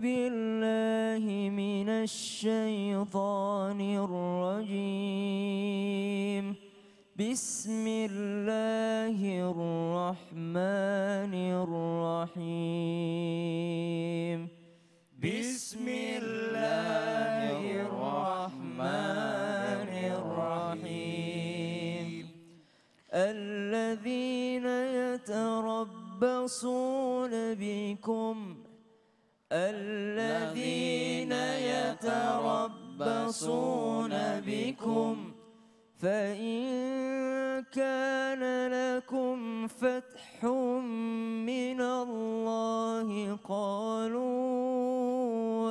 بالله من الشيطان الرجيم بسم الله الرحمن الرحيم بسم الله الرحمن الرحيم الذين يتربصون بكم الذين يتربصون بكم فإن كان لكم فتح من الله قالوا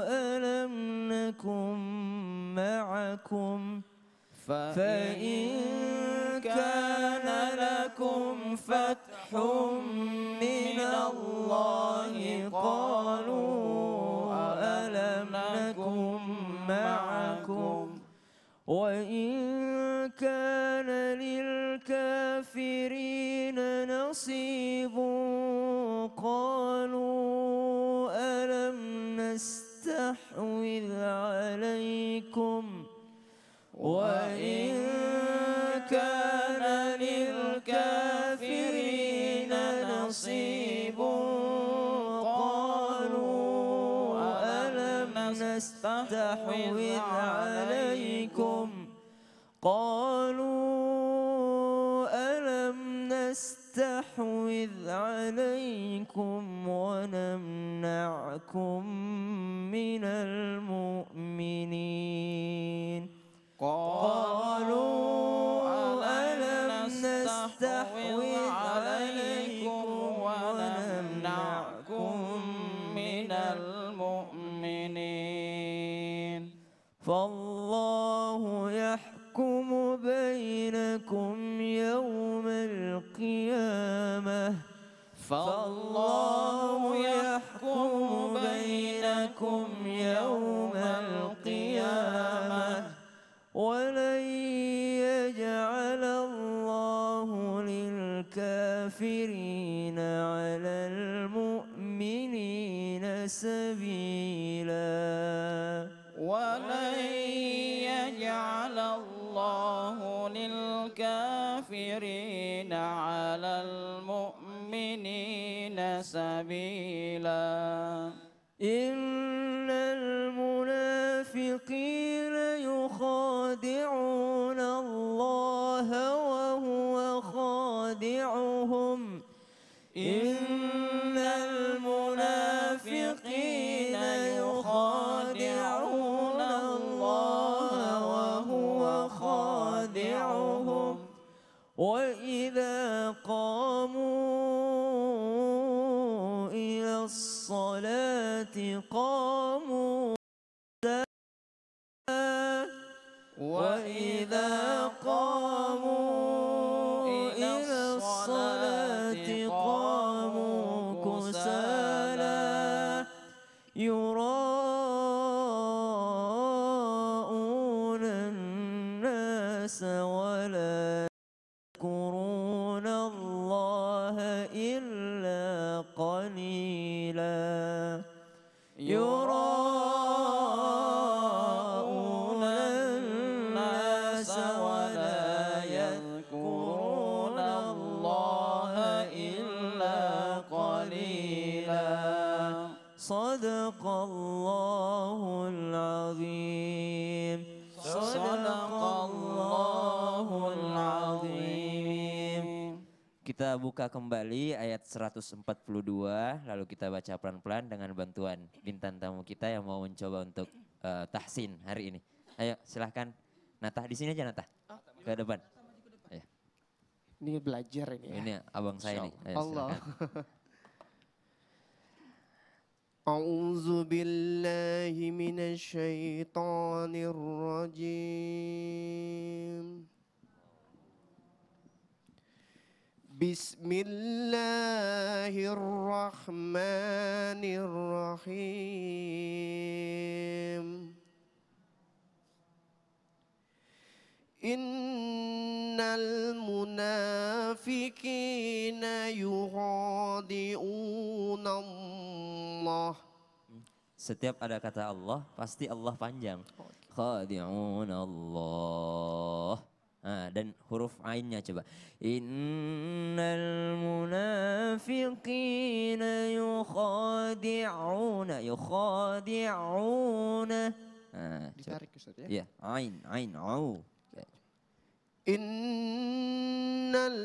ألم نكن معكم فإن كان لكم فتح من الله قالوا وإن كان للكافرين نصيب قالوا ألم نستحوذ عليكم وإن كان للكافرين نصيب قالوا ألم نستحوذ عليكم قالوا ألم نستحوذ عليكم ونمنعكم من المؤمنين الكافرين على المؤمنين سبيلا ولن يجعل الله للكافرين على المؤمنين سبيلا إن الصلاة قال Kita buka kembali ayat 142, lalu kita baca pelan-pelan dengan bantuan bintang tamu kita yang mau mencoba untuk uh, tahsin hari ini. Ayo silahkan, Natah di sini aja Natah, oh. ke depan. Ayo. Iya. Ini belajar ini ya. Ini abang saya nih. Ayo, Allah. أعوذ بالله من الشيطان الرجيم Bismillahirrahmanirrahim Innal munafiqina yuhadi'una Allah Setiap ada kata Allah, pasti Allah panjang. Khadi'una Allah. dan huruf ainnya coba. Innal munafiqina yukhadi'una yukhadi'una. Ditarik Ustaz ya. Ya, ain ain au. Innal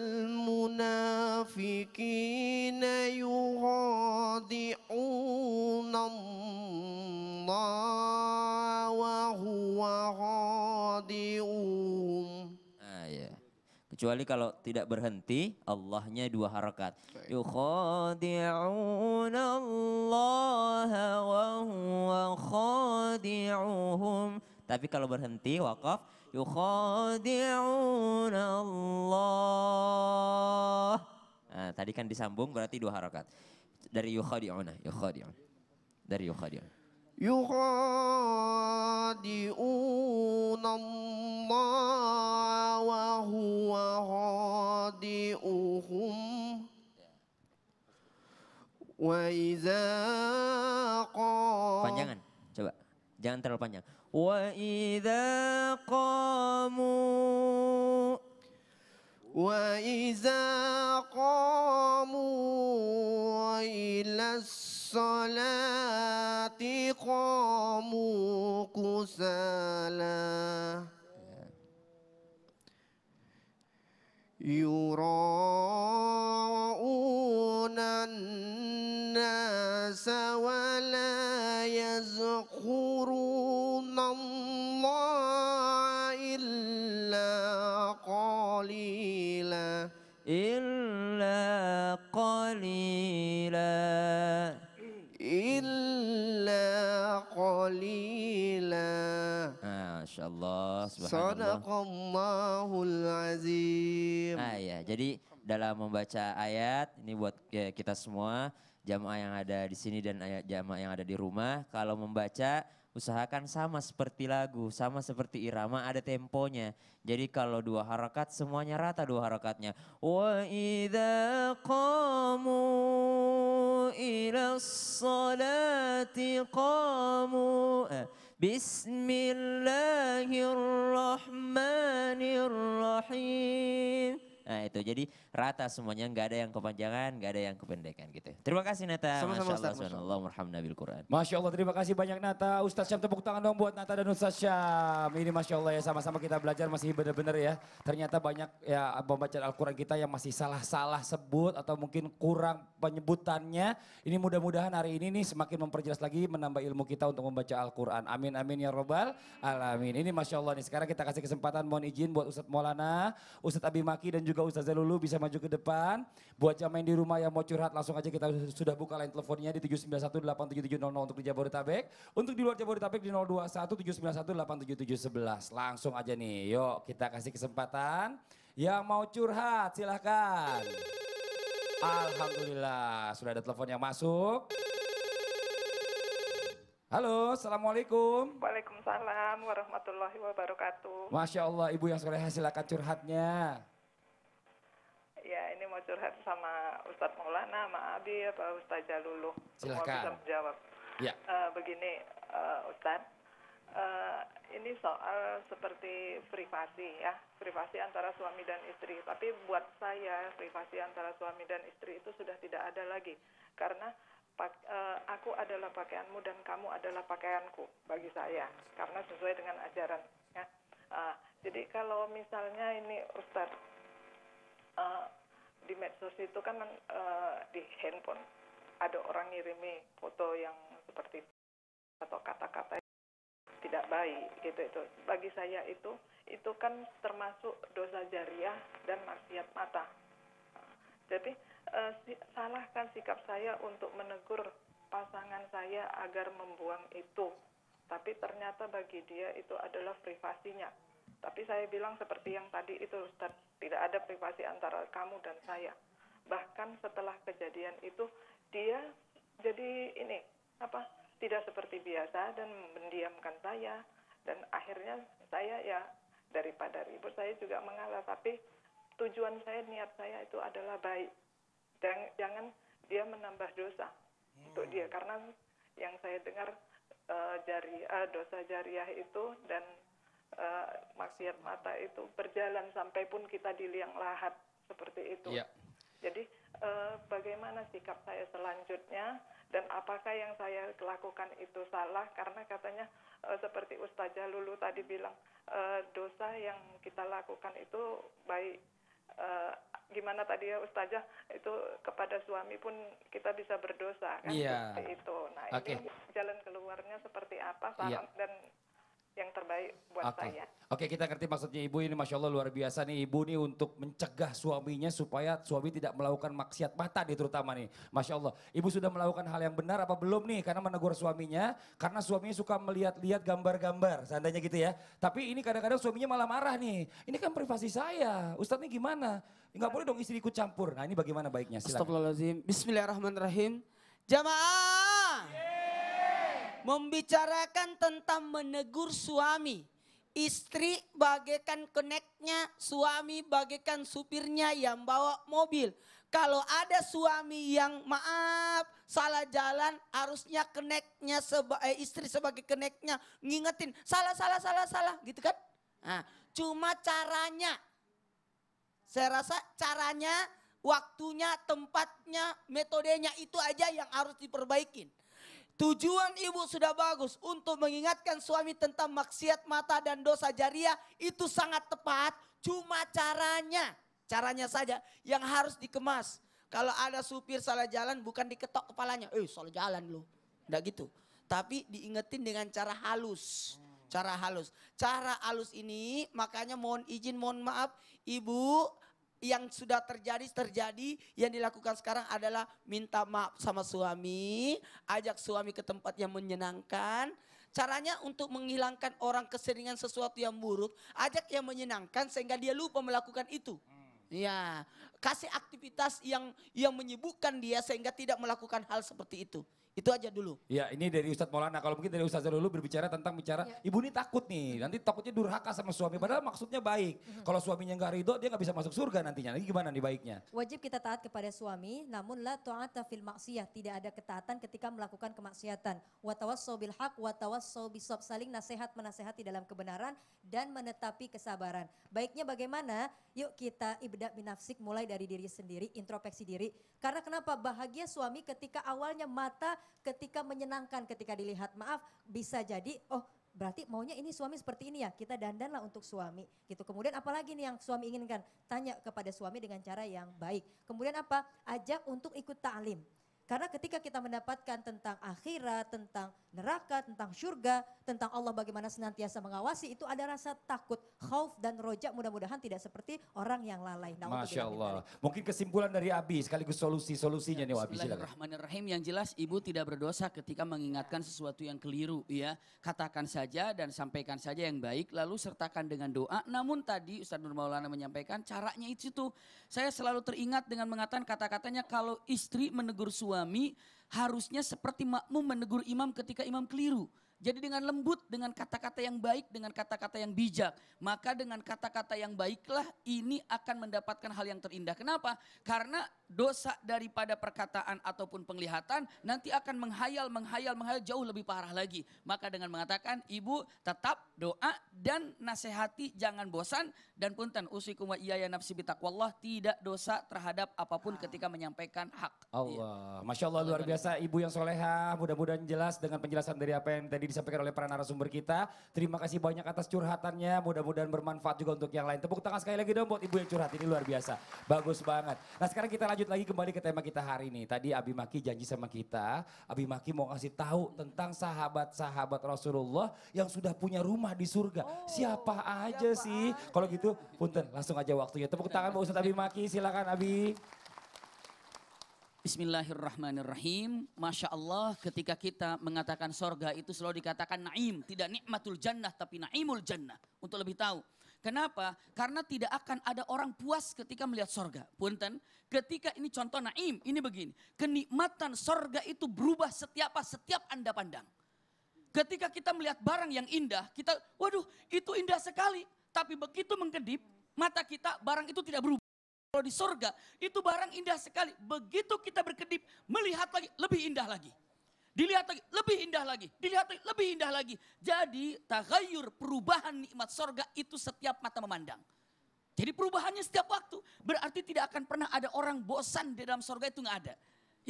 munafiqina yukhadi'una Allah wa huwa khadi'un Kecuali kalau tidak berhenti, Allahnya dua harakat. Yukhadi'unallaha wa huwa khadi'uhum. Tapi kalau berhenti, wakaf. Yukhadi'unallah. Nah, tadi kan disambung berarti dua harakat. Dari yukhadi'una, yukhadi'un. Dari yukhadi'una يخادعون panjangan coba jangan terlalu panjang وإذا قاموا وإذا قاموا إلى الصلاة الصلاة قاموا كسالى يرام subhanallah. azim. Nah, ya. Jadi dalam membaca ayat ini buat ya, kita semua jamaah yang ada di sini dan jamaah yang ada di rumah kalau membaca usahakan sama seperti lagu, sama seperti irama ada temponya. Jadi kalau dua harakat semuanya rata dua harakatnya. Wa idza qamu ila salati qamu. Eh. Bismillahirrahmanirrahim. Nah itu jadi rata semuanya, nggak ada yang kepanjangan, nggak ada yang kependekan gitu. Terima kasih Nata. Sama-sama Masya Allah, Masya Allah, terima kasih banyak Nata. Ustaz Syam tepuk tangan dong buat Nata dan Ustaz Syam. Ini Masya Allah ya, sama-sama kita belajar masih benar-benar ya. Ternyata banyak ya pembaca Al-Quran kita yang masih salah-salah sebut atau mungkin kurang penyebutannya. Ini mudah-mudahan hari ini nih semakin memperjelas lagi menambah ilmu kita untuk membaca Al-Quran. Amin, amin ya robbal alamin. Ini Masya Allah nih, sekarang kita kasih kesempatan mohon izin buat Ustaz Maulana, Ustaz Abimaki dan juga Ustaz Zalulu bisa bisa maju ke depan. Buat jamaah main di rumah yang mau curhat langsung aja kita sudah buka line teleponnya di 7918770 untuk di Jabodetabek. Untuk di luar Jabodetabek di 0217918771. Langsung aja nih. Yuk kita kasih kesempatan. Yang mau curhat silahkan. Alhamdulillah sudah ada telepon yang masuk. Halo, Assalamualaikum. Waalaikumsalam warahmatullahi wabarakatuh. Masya Allah, Ibu yang soleh silakan curhatnya. Ya, ini mau curhat sama Ustadz Maulana, sama Abi, apa Ustadz Jaluluh. Silahkan. Semua bisa menjawab. Ya. Uh, begini, uh, Ustadz, uh, ini soal seperti privasi ya, privasi antara suami dan istri. Tapi buat saya, privasi antara suami dan istri itu sudah tidak ada lagi. Karena pak, uh, aku adalah pakaianmu dan kamu adalah pakaianku bagi saya. Karena sesuai dengan ajaran. Ya. Uh, jadi kalau misalnya ini Ustadz, di medsos itu kan uh, di handphone ada orang ngirimi foto yang seperti atau kata-kata tidak baik gitu itu bagi saya itu itu kan termasuk dosa jariah dan maksiat mata jadi eh, si, salahkan sikap saya untuk menegur pasangan saya agar membuang itu tapi ternyata bagi dia itu adalah privasinya tapi saya bilang seperti yang tadi itu Ustaz, tidak ada privasi antara kamu dan saya. Bahkan setelah kejadian itu dia jadi ini apa tidak seperti biasa dan mendiamkan saya dan akhirnya saya ya daripada ribut saya juga mengalah tapi tujuan saya niat saya itu adalah baik dan jangan dia menambah dosa hmm. untuk dia karena yang saya dengar uh, jari uh, dosa jariah itu dan uh, eh, maksiat mata itu berjalan sampai pun kita di liang lahat seperti itu. Yeah. Jadi uh, bagaimana sikap saya selanjutnya dan apakah yang saya lakukan itu salah karena katanya uh, seperti Ustazah Lulu tadi bilang uh, dosa yang kita lakukan itu baik uh, gimana tadi ya Ustazah itu kepada suami pun kita bisa berdosa kan yeah. seperti itu. Nah, okay. ini jalan keluarnya seperti apa iya. saran yeah. dan yang terbaik buat okay. saya. Oke, kita ngerti maksudnya ibu ini masya Allah luar biasa nih ibu nih untuk mencegah suaminya supaya suami tidak melakukan maksiat mata nih terutama nih, masya Allah. Ibu sudah melakukan hal yang benar apa belum nih? Karena menegur suaminya, karena suaminya suka melihat-lihat gambar-gambar, seandainya gitu ya. Tapi ini kadang-kadang suaminya malah marah nih. Ini kan privasi saya, Ustadz ini gimana? Enggak boleh dong istri ikut campur. Nah ini bagaimana baiknya? Silakan. Astagfirullahaladzim. Bismillahirrahmanirrahim. Jamaah Membicarakan tentang menegur suami. Istri bagaikan koneknya, suami bagaikan supirnya yang bawa mobil. Kalau ada suami yang maaf, salah jalan, harusnya koneknya seba, eh, istri sebagai koneknya ngingetin, salah, salah, salah, salah, gitu kan? Nah, cuma caranya, saya rasa caranya, waktunya, tempatnya, metodenya itu aja yang harus diperbaikin. Tujuan ibu sudah bagus untuk mengingatkan suami tentang maksiat mata dan dosa jariah itu sangat tepat. Cuma caranya, caranya saja yang harus dikemas. Kalau ada supir salah jalan bukan diketok kepalanya. Eh salah jalan lu. Enggak gitu. Tapi diingetin dengan cara halus. Cara halus. Cara halus ini makanya mohon izin mohon maaf ibu yang sudah terjadi terjadi yang dilakukan sekarang adalah minta maaf sama suami ajak suami ke tempat yang menyenangkan caranya untuk menghilangkan orang keseringan sesuatu yang buruk ajak yang menyenangkan sehingga dia lupa melakukan itu hmm. Ya, kasih aktivitas yang yang menyibukkan dia sehingga tidak melakukan hal seperti itu. Itu aja dulu. Ya, ini dari Ustadz Maulana. Kalau mungkin dari Ustadz dulu berbicara tentang bicara, ya. ibu ini takut nih, nanti takutnya durhaka sama suami. Padahal maksudnya baik. Kalau suaminya nggak ridho, dia nggak bisa masuk surga nantinya. Lagi gimana nih baiknya? Wajib kita taat kepada suami, namun la ta'ata fil maksiyah. Tidak ada ketaatan ketika melakukan kemaksiatan. Wa tawassaw bil haq, wa bisob. Saling nasihat menasehati dalam kebenaran dan menetapi kesabaran. Baiknya bagaimana? Yuk kita ibadah tidak binafsik mulai dari diri sendiri, introspeksi diri. Karena kenapa bahagia suami ketika awalnya mata ketika menyenangkan ketika dilihat maaf bisa jadi oh berarti maunya ini suami seperti ini ya kita dandanlah untuk suami gitu kemudian apalagi nih yang suami inginkan tanya kepada suami dengan cara yang baik kemudian apa ajak untuk ikut ta'lim karena ketika kita mendapatkan tentang akhirat tentang neraka, tentang surga, tentang Allah bagaimana senantiasa mengawasi, itu ada rasa takut, khauf dan rojak mudah-mudahan tidak seperti orang yang lalai. Nah, Masya Allah. Mungkin kesimpulan dari Abi sekaligus solusi-solusinya ya, nih Abi. Bismillahirrahmanirrahim yang jelas ibu tidak berdosa ketika mengingatkan sesuatu yang keliru ya. Katakan saja dan sampaikan saja yang baik lalu sertakan dengan doa. Namun tadi Ustaz Nur Maulana menyampaikan caranya itu tuh saya selalu teringat dengan mengatakan kata-katanya kalau istri menegur suami harusnya seperti makmum menegur imam ketika imam keliru. Jadi dengan lembut, dengan kata-kata yang baik, dengan kata-kata yang bijak. Maka dengan kata-kata yang baiklah ini akan mendapatkan hal yang terindah. Kenapa? Karena dosa daripada perkataan ataupun penglihatan nanti akan menghayal, menghayal, menghayal jauh lebih parah lagi. Maka dengan mengatakan ibu tetap doa dan nasihati jangan bosan dan punten usikum wa iya nafsi bitaqwallah tidak dosa terhadap apapun ah. ketika menyampaikan hak. Iya. Allah, masya Allah luar biasa ibu yang soleha mudah-mudahan jelas dengan penjelasan dari apa yang tadi disampaikan oleh para narasumber kita. Terima kasih banyak atas curhatannya mudah-mudahan bermanfaat juga untuk yang lain. Tepuk tangan sekali lagi dong buat ibu yang curhat ini luar biasa, bagus banget. Nah sekarang kita lanjut lagi kembali ke tema kita hari ini. Tadi Abi Maki janji sama kita, Abi Maki mau kasih tahu tentang sahabat-sahabat Rasulullah yang sudah punya rumah rumah di surga. Oh, siapa aja siapa sih? Kalau gitu, punten langsung aja waktunya. Tepuk tangan Pak Ustadz Abi Maki, silakan Abi. Bismillahirrahmanirrahim. Masya Allah ketika kita mengatakan sorga itu selalu dikatakan naim. Tidak nikmatul jannah tapi naimul jannah. Untuk lebih tahu. Kenapa? Karena tidak akan ada orang puas ketika melihat sorga. Punten, ketika ini contoh naim, ini begini. Kenikmatan sorga itu berubah setiap apa? Setiap Anda pandang. Ketika kita melihat barang yang indah, kita, waduh itu indah sekali. Tapi begitu mengkedip, mata kita barang itu tidak berubah. Kalau di sorga, itu barang indah sekali. Begitu kita berkedip, melihat lagi, lebih indah lagi. Dilihat lagi, lebih indah lagi. Dilihat lagi, lebih indah lagi. Jadi tagayur perubahan nikmat sorga itu setiap mata memandang. Jadi perubahannya setiap waktu. Berarti tidak akan pernah ada orang bosan di dalam sorga itu nggak ada.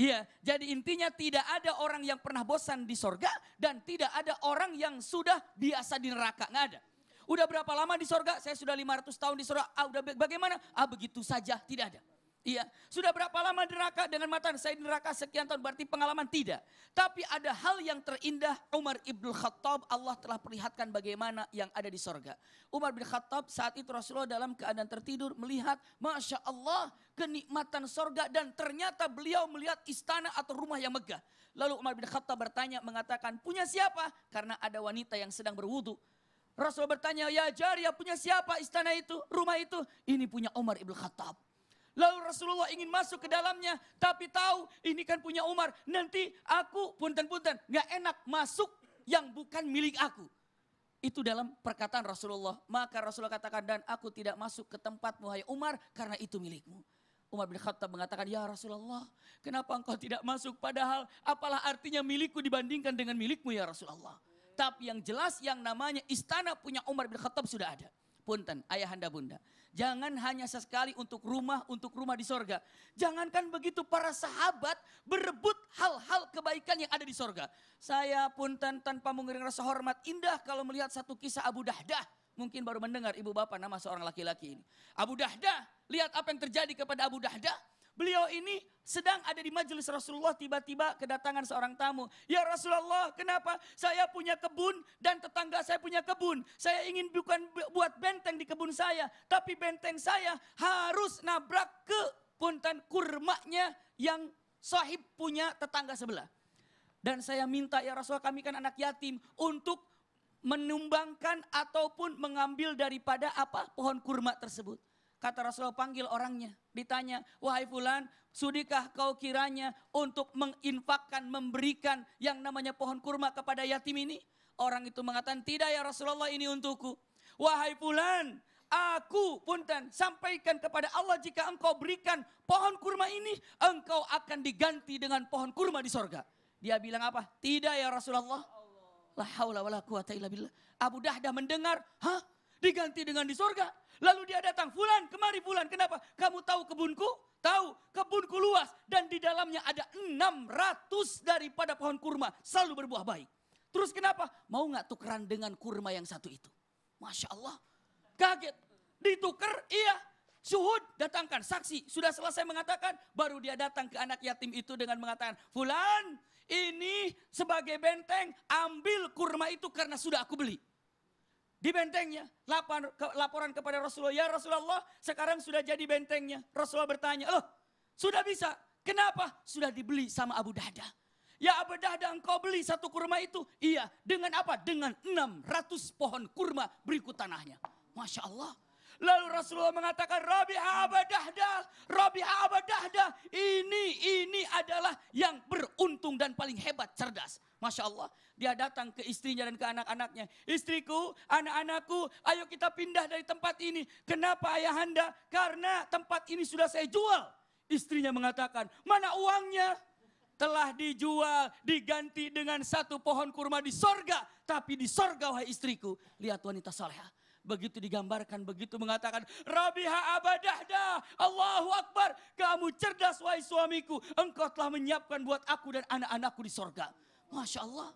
Iya, jadi intinya tidak ada orang yang pernah bosan di sorga dan tidak ada orang yang sudah biasa di neraka, nggak ada. Udah berapa lama di sorga? Saya sudah 500 tahun di sorga. Ah, udah bagaimana? Ah, begitu saja, tidak ada. Iya, sudah berapa lama neraka dengan mata saya neraka sekian tahun berarti pengalaman tidak. Tapi ada hal yang terindah Umar ibn Khattab Allah telah perlihatkan bagaimana yang ada di sorga. Umar bin Khattab saat itu Rasulullah dalam keadaan tertidur melihat Masya Allah kenikmatan sorga dan ternyata beliau melihat istana atau rumah yang megah. Lalu Umar bin Khattab bertanya mengatakan punya siapa? Karena ada wanita yang sedang berwudu. Rasulullah bertanya, ya jariah punya siapa istana itu, rumah itu? Ini punya Umar ibn Khattab. Lalu Rasulullah ingin masuk ke dalamnya, tapi tahu ini kan punya Umar. Nanti aku punten-punten, nggak enak masuk yang bukan milik aku. Itu dalam perkataan Rasulullah. Maka Rasulullah katakan, dan aku tidak masuk ke tempat hai Umar, karena itu milikmu. Umar bin Khattab mengatakan, ya Rasulullah, kenapa engkau tidak masuk? Padahal apalah artinya milikku dibandingkan dengan milikmu ya Rasulullah. Tapi yang jelas yang namanya istana punya Umar bin Khattab sudah ada. Punten, ayah anda bunda. Jangan hanya sesekali untuk rumah, untuk rumah di sorga. Jangankan begitu para sahabat berebut hal-hal kebaikan yang ada di sorga. Saya pun tanpa mengering rasa hormat indah kalau melihat satu kisah Abu Dahdah mungkin baru mendengar ibu bapak nama seorang laki-laki ini. Abu Dahdah, lihat apa yang terjadi kepada Abu Dahdah. Beliau ini sedang ada di majelis Rasulullah tiba-tiba kedatangan seorang tamu. Ya Rasulullah kenapa saya punya kebun dan tetangga saya punya kebun. Saya ingin bukan buat benteng di kebun saya. Tapi benteng saya harus nabrak ke puntan kurmanya yang sahib punya tetangga sebelah. Dan saya minta ya Rasulullah kami kan anak yatim untuk menumbangkan ataupun mengambil daripada apa pohon kurma tersebut. Kata Rasulullah panggil orangnya, ditanya, wahai fulan, sudikah kau kiranya untuk menginfakkan, memberikan yang namanya pohon kurma kepada yatim ini? Orang itu mengatakan, tidak ya Rasulullah ini untukku. Wahai fulan, aku punten sampaikan kepada Allah jika engkau berikan pohon kurma ini, engkau akan diganti dengan pohon kurma di sorga. Dia bilang apa? Tidak ya Rasulullah. La haula wala quwata illa billah. Abu Dahdah mendengar, hah? diganti dengan di sorga. Lalu dia datang, Fulan, kemari Fulan, kenapa? Kamu tahu kebunku? Tahu, kebunku luas dan di dalamnya ada 600 daripada pohon kurma selalu berbuah baik. Terus kenapa? Mau nggak tukeran dengan kurma yang satu itu? Masya Allah, kaget. Dituker, iya. suhud datangkan saksi. Sudah selesai mengatakan, baru dia datang ke anak yatim itu dengan mengatakan, Fulan, ini sebagai benteng, ambil kurma itu karena sudah aku beli di bentengnya. Lapan, ke, laporan kepada Rasulullah, ya Rasulullah sekarang sudah jadi bentengnya. Rasulullah bertanya, loh sudah bisa, kenapa? Sudah dibeli sama Abu Dahda. Ya Abu Dahda engkau beli satu kurma itu? Iya, dengan apa? Dengan 600 pohon kurma berikut tanahnya. Masya Allah. Lalu Rasulullah mengatakan, dah, abadahdah, abadah abadahdah. Ini, ini adalah yang beruntung dan paling hebat, cerdas. Masya Allah, dia datang ke istrinya dan ke anak-anaknya. Istriku, anak-anakku, ayo kita pindah dari tempat ini. Kenapa ayahanda? Karena tempat ini sudah saya jual. Istrinya mengatakan, mana uangnya? Telah dijual, diganti dengan satu pohon kurma di sorga. Tapi di sorga, wahai istriku, lihat wanita soleha begitu digambarkan, begitu mengatakan, Rabiha abadahda, Allahu Akbar, kamu cerdas wahai suamiku, engkau telah menyiapkan buat aku dan anak-anakku di sorga. Masya Allah,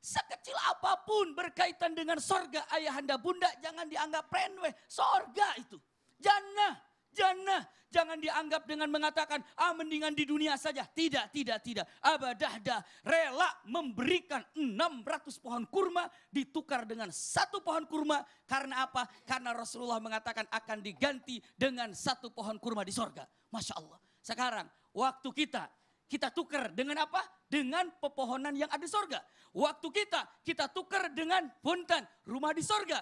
sekecil apapun berkaitan dengan sorga ayahanda bunda, jangan dianggap renwe sorga itu, jannah jannah. Jangan dianggap dengan mengatakan, ah mendingan di dunia saja. Tidak, tidak, tidak. dah dah rela memberikan 600 pohon kurma ditukar dengan satu pohon kurma. Karena apa? Karena Rasulullah mengatakan akan diganti dengan satu pohon kurma di sorga. Masya Allah. Sekarang waktu kita, kita tukar dengan apa? Dengan pepohonan yang ada di sorga. Waktu kita, kita tukar dengan hutan rumah di sorga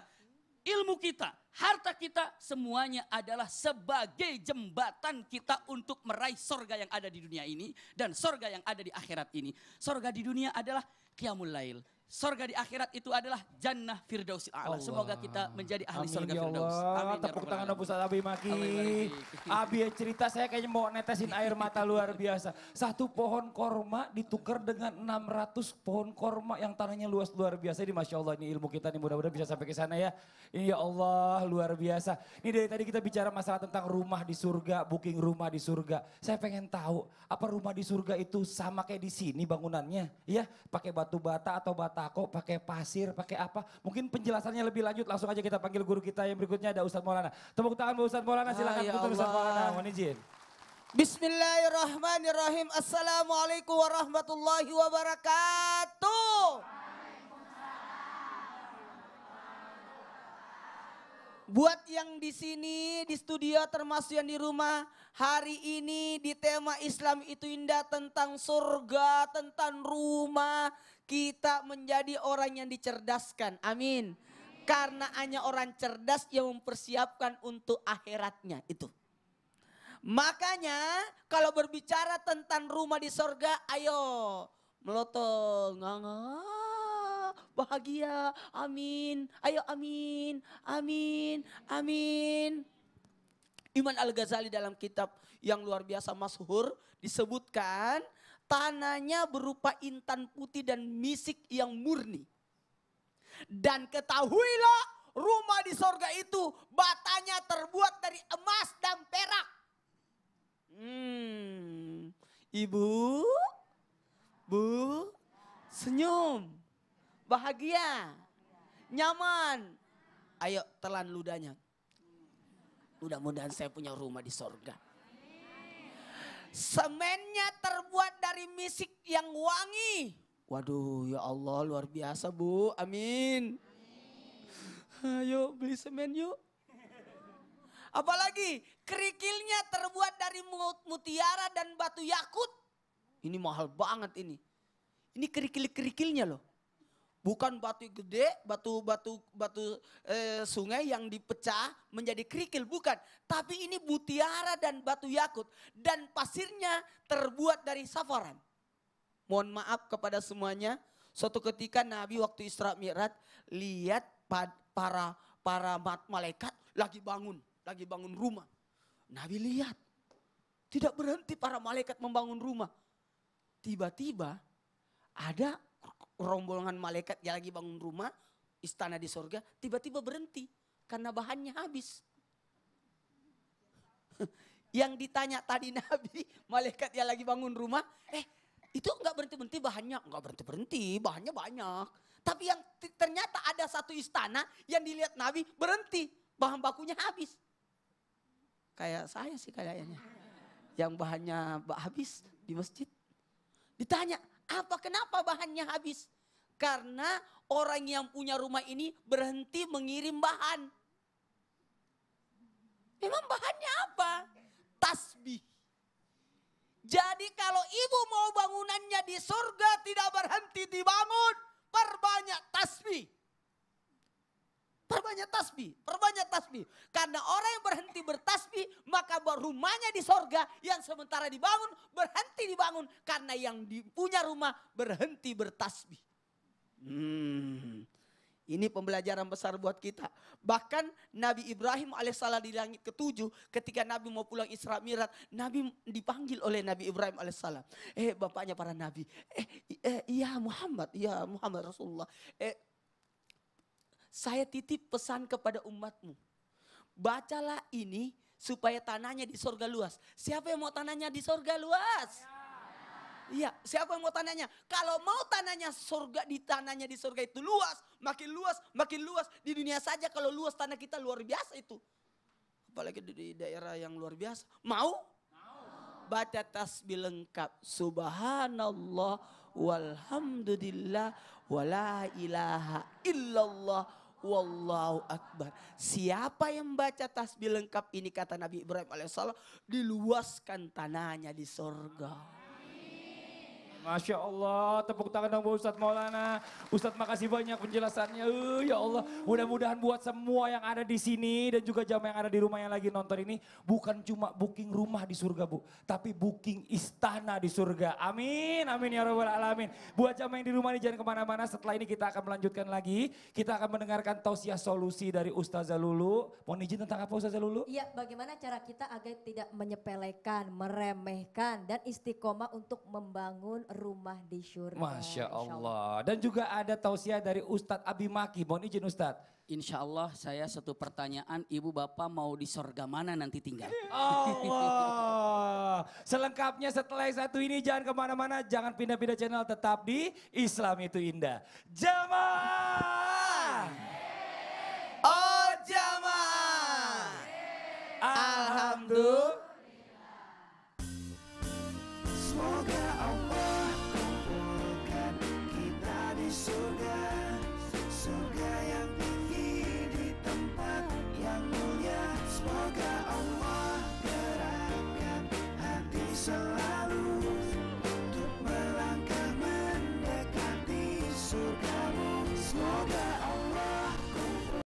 ilmu kita, harta kita, semuanya adalah sebagai jembatan kita untuk meraih sorga yang ada di dunia ini dan sorga yang ada di akhirat ini. Sorga di dunia adalah kiamul lail, Sorga di akhirat itu adalah jannah Firdaus Allah. Semoga kita menjadi ahli Amin, sorga ya Firdaus. Amin, ya Tepuk tangan tangan Ustaz Abi Maki. Abi cerita saya kayaknya mau netesin air mata luar biasa. Satu pohon korma ditukar dengan 600 pohon korma yang tanahnya luas luar biasa. Ini Masya Allah ini ilmu kita nih mudah-mudahan bisa sampai ke sana ya. Ini ya Allah luar biasa. Ini dari tadi kita bicara masalah tentang rumah di surga, booking rumah di surga. Saya pengen tahu apa rumah di surga itu sama kayak di sini bangunannya ya. Pakai batu bata atau bata sembako, pakai pasir, pakai apa. Mungkin penjelasannya lebih lanjut langsung aja kita panggil guru kita yang berikutnya ada Ustadz Maulana. Tepuk tangan buat Ustadz Maulana, ya, silakan ah, Ustadz Maulana, mohon izin. Bismillahirrahmanirrahim. Assalamualaikum warahmatullahi wabarakatuh. Buat yang di sini, di studio termasuk yang di rumah, hari ini di tema Islam itu indah tentang surga, tentang rumah, kita menjadi orang yang dicerdaskan. Amin. Karena hanya orang cerdas yang mempersiapkan untuk akhiratnya itu. Makanya kalau berbicara tentang rumah di sorga, ayo melotol, nganga, bahagia, amin, ayo amin, amin, amin. Iman Al-Ghazali dalam kitab yang luar biasa masyhur disebutkan Tanahnya berupa intan putih dan misik yang murni. Dan ketahuilah rumah di sorga itu batanya terbuat dari emas dan perak. Hmm, ibu, bu, senyum, bahagia, nyaman. Ayo telan ludahnya. Mudah-mudahan saya punya rumah di sorga. Semennya terbuat dari misik yang wangi. Waduh, ya Allah luar biasa Bu. Amin. Ayo beli semen yuk. Apalagi kerikilnya terbuat dari mutiara dan batu yakut. Ini mahal banget ini. Ini kerikil-kerikilnya loh bukan batu gede, batu batu batu e, sungai yang dipecah menjadi kerikil, bukan. Tapi ini butiara dan batu yakut dan pasirnya terbuat dari safaran. Mohon maaf kepada semuanya. Suatu ketika Nabi waktu Isra Mi'raj lihat para para malaikat lagi bangun, lagi bangun rumah. Nabi lihat. Tidak berhenti para malaikat membangun rumah. Tiba-tiba ada rombongan malaikat yang lagi bangun rumah, istana di sorga, tiba-tiba berhenti karena bahannya habis. yang ditanya tadi Nabi, malaikat yang lagi bangun rumah, eh itu enggak berhenti-berhenti bahannya, enggak berhenti-berhenti, bahannya banyak. Tapi yang ternyata ada satu istana yang dilihat Nabi berhenti, bahan bakunya habis. Kayak saya sih kayaknya. Yang bahannya habis di masjid. Ditanya, apa kenapa bahannya habis? Karena orang yang punya rumah ini berhenti mengirim bahan. Memang bahannya apa? Tasbih. Jadi kalau ibu mau bangunannya di surga tidak berhenti dibangun, perbanyak tasbih. Perbanyak tasbih, perbanyak tasbih. Karena orang yang berhenti bertasbih, maka rumahnya di sorga yang sementara dibangun, berhenti dibangun. Karena yang punya rumah berhenti bertasbih. Hmm. Ini pembelajaran besar buat kita. Bahkan Nabi Ibrahim alaihissalam di langit ketujuh ketika Nabi mau pulang Isra Mirat, Nabi dipanggil oleh Nabi Ibrahim alaihissalam. Eh bapaknya para nabi. Eh, eh iya Muhammad, iya Muhammad Rasulullah. Eh saya titip pesan kepada umatmu. Bacalah ini supaya tanahnya di sorga luas. Siapa yang mau tanahnya di sorga luas? Iya, siapa yang mau tanahnya? Kalau mau tanahnya sorga di tanahnya di sorga itu luas, makin luas, makin luas. Di dunia saja kalau luas tanah kita luar biasa itu. Apalagi di daerah yang luar biasa. Mau? mau. Baca tasbih lengkap. Subhanallah walhamdulillah wala ilaha illallah Wallahu Akbar. Siapa yang baca tasbih lengkap ini kata Nabi Ibrahim alaihissalam diluaskan tanahnya di sorga. Masya Allah, tepuk tangan dong buat Ustadz Maulana. Ustadz makasih banyak penjelasannya. Uh, ya Allah, mudah-mudahan buat semua yang ada di sini dan juga jamaah yang ada di rumah yang lagi nonton ini bukan cuma booking rumah di surga Bu, tapi booking istana di surga. Amin, amin ya rabbal alamin. Buat jamaah yang di rumah ini jangan kemana-mana. Setelah ini kita akan melanjutkan lagi. Kita akan mendengarkan tausiah solusi dari Ustazah Lulu. Mohon izin tentang apa Ustazah Lulu? Iya, bagaimana cara kita agar tidak menyepelekan, meremehkan dan istiqomah untuk membangun rumah di syurga. Masya Allah. Dan juga ada tausiah dari Ustadz Abimaki. Mohon izin Ustadz. Insya Allah saya satu pertanyaan, ibu bapak mau di sorga mana nanti tinggal? Allah. Selengkapnya setelah satu ini jangan kemana-mana, jangan pindah-pindah channel, tetap di Islam itu indah. Jamaah. Oh jamaah. Alhamdulillah.